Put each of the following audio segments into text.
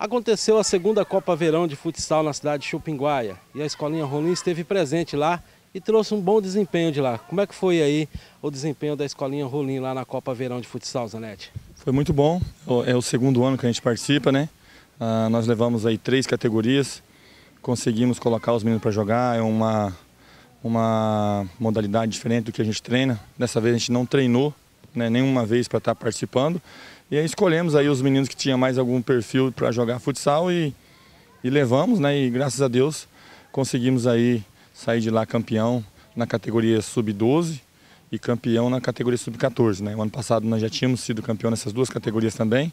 Aconteceu a segunda Copa Verão de Futsal na cidade de Chupinguaia e a escolinha Rolim esteve presente lá e trouxe um bom desempenho de lá. Como é que foi aí o desempenho da escolinha Rolim lá na Copa Verão de Futsal, Zanetti? Foi muito bom, é o é segundo ano que a gente participa, né? Ah, nós levamos aí três categorias, conseguimos colocar os meninos para jogar, é uma, uma modalidade diferente do que a gente treina. Dessa vez a gente não treinou né, nenhuma vez para estar tá participando e aí escolhemos aí os meninos que tinham mais algum perfil para jogar futsal e, e levamos, né? E graças a Deus conseguimos aí sair de lá campeão na categoria sub-12 e campeão na categoria sub-14, né? O ano passado nós já tínhamos sido campeão nessas duas categorias também.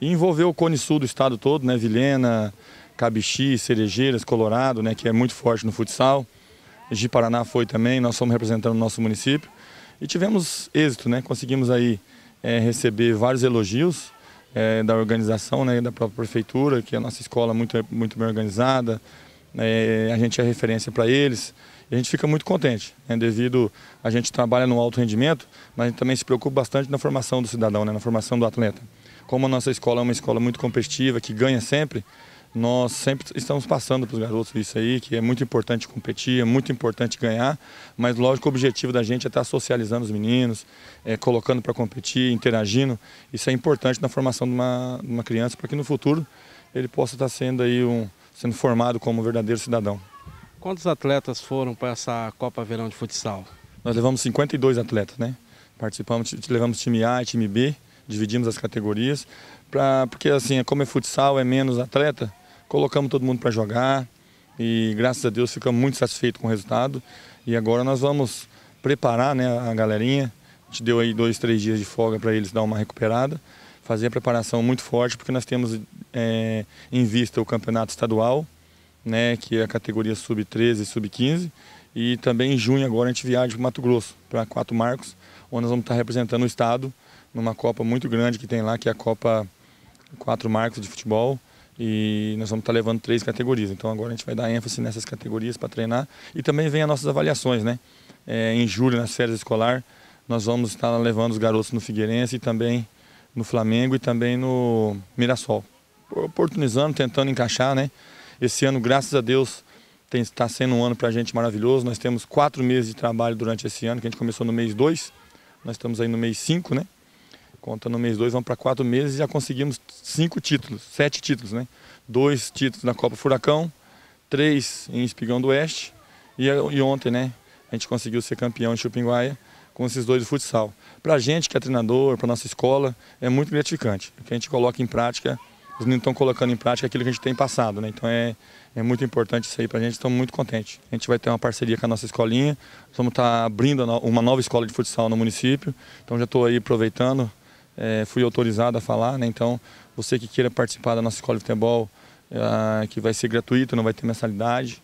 E envolveu o Cone Sul do estado todo, né? Vilhena, Cabixi, Cerejeiras, Colorado, né? Que é muito forte no futsal. de Paraná foi também, nós somos representando o nosso município. E tivemos êxito, né? Conseguimos aí é, receber vários elogios é, da organização, né, da própria prefeitura, que a nossa escola é muito, muito bem organizada, é, a gente é referência para eles. a gente fica muito contente, né, devido a gente trabalha no alto rendimento, mas a gente também se preocupa bastante na formação do cidadão, né, na formação do atleta. Como a nossa escola é uma escola muito competitiva, que ganha sempre, nós sempre estamos passando para os garotos isso aí, que é muito importante competir, é muito importante ganhar, mas lógico o objetivo da gente é estar tá socializando os meninos, é, colocando para competir, interagindo. Isso é importante na formação de uma, de uma criança para que no futuro ele possa estar tá sendo, aí um, sendo formado como um verdadeiro cidadão. Quantos atletas foram para essa Copa Verão de Futsal? Nós levamos 52 atletas, né? Participamos, levamos time A e time B, dividimos as categorias, pra, porque assim, como é futsal, é menos atleta, colocamos todo mundo para jogar e graças a Deus ficamos muito satisfeitos com o resultado. E agora nós vamos preparar né, a galerinha. A gente deu aí dois, três dias de folga para eles dar uma recuperada, fazer a preparação muito forte, porque nós temos é, em vista o campeonato estadual, né, que é a categoria sub-13 e sub-15. E também em junho agora a gente viaja para Mato Grosso, para Quatro Marcos, onde nós vamos estar representando o estado numa Copa muito grande que tem lá, que é a Copa Quatro Marcos de Futebol. E nós vamos estar tá levando três categorias. Então agora a gente vai dar ênfase nessas categorias para treinar. E também vem as nossas avaliações, né? É, em julho, nas férias escolar, nós vamos estar tá levando os garotos no Figueirense e também no Flamengo e também no Mirassol. Oportunizando, tentando encaixar, né? Esse ano, graças a Deus, está sendo um ano para a gente maravilhoso. Nós temos quatro meses de trabalho durante esse ano, que a gente começou no mês 2, nós estamos aí no mês 5, né? contando no mês dois, vamos para quatro meses e já conseguimos cinco títulos, sete títulos, né? Dois títulos na Copa Furacão, três em Espigão do Oeste e, e ontem, né? A gente conseguiu ser campeão em Chupinguaia com esses dois do futsal. Para a gente que é treinador, para nossa escola, é muito gratificante. que a gente coloca em prática, os meninos estão colocando em prática aquilo que a gente tem passado, né? Então é, é muito importante isso aí para a gente, estamos muito contentes. A gente vai ter uma parceria com a nossa escolinha, vamos estar tá abrindo uma nova escola de futsal no município, então já estou aí aproveitando é, fui autorizado a falar, né? Então, você que queira participar da nossa escola de futebol, é, que vai ser gratuito, não vai ter mensalidade,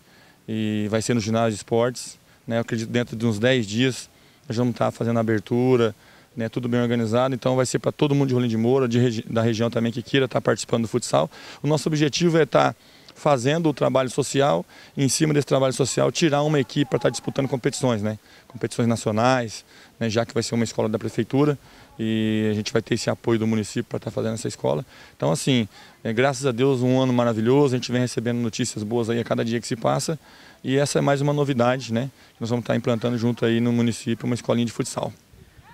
e vai ser no ginásio de esportes. Né? Eu acredito dentro de uns 10 dias nós vamos estar fazendo a abertura, né? tudo bem organizado, então vai ser para todo mundo de Rolim de Moura, de, da região também que queira estar participando do futsal. O nosso objetivo é estar fazendo o trabalho social e em cima desse trabalho social tirar uma equipe para estar tá disputando competições, né? competições nacionais, né? já que vai ser uma escola da prefeitura e a gente vai ter esse apoio do município para estar tá fazendo essa escola. Então assim, é, graças a Deus um ano maravilhoso, a gente vem recebendo notícias boas aí a cada dia que se passa e essa é mais uma novidade né? que nós vamos estar tá implantando junto aí no município uma escolinha de futsal.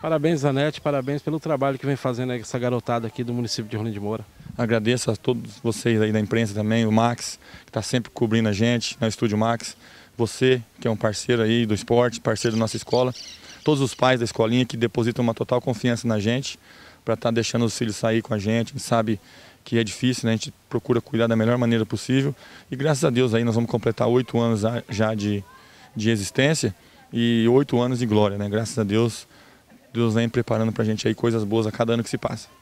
Parabéns, Zanetti, parabéns pelo trabalho que vem fazendo essa garotada aqui do município de Rolim de Moura. Agradeço a todos vocês aí da imprensa também, o Max, que está sempre cobrindo a gente, no né, Estúdio Max. Você, que é um parceiro aí do esporte, parceiro da nossa escola. Todos os pais da escolinha que depositam uma total confiança na gente para estar tá deixando os filhos sair com a gente. A gente sabe que é difícil, né? A gente procura cuidar da melhor maneira possível. E graças a Deus aí nós vamos completar oito anos já de, de existência e oito anos de glória, né? Graças a Deus, Deus vem preparando para a gente aí coisas boas a cada ano que se passa.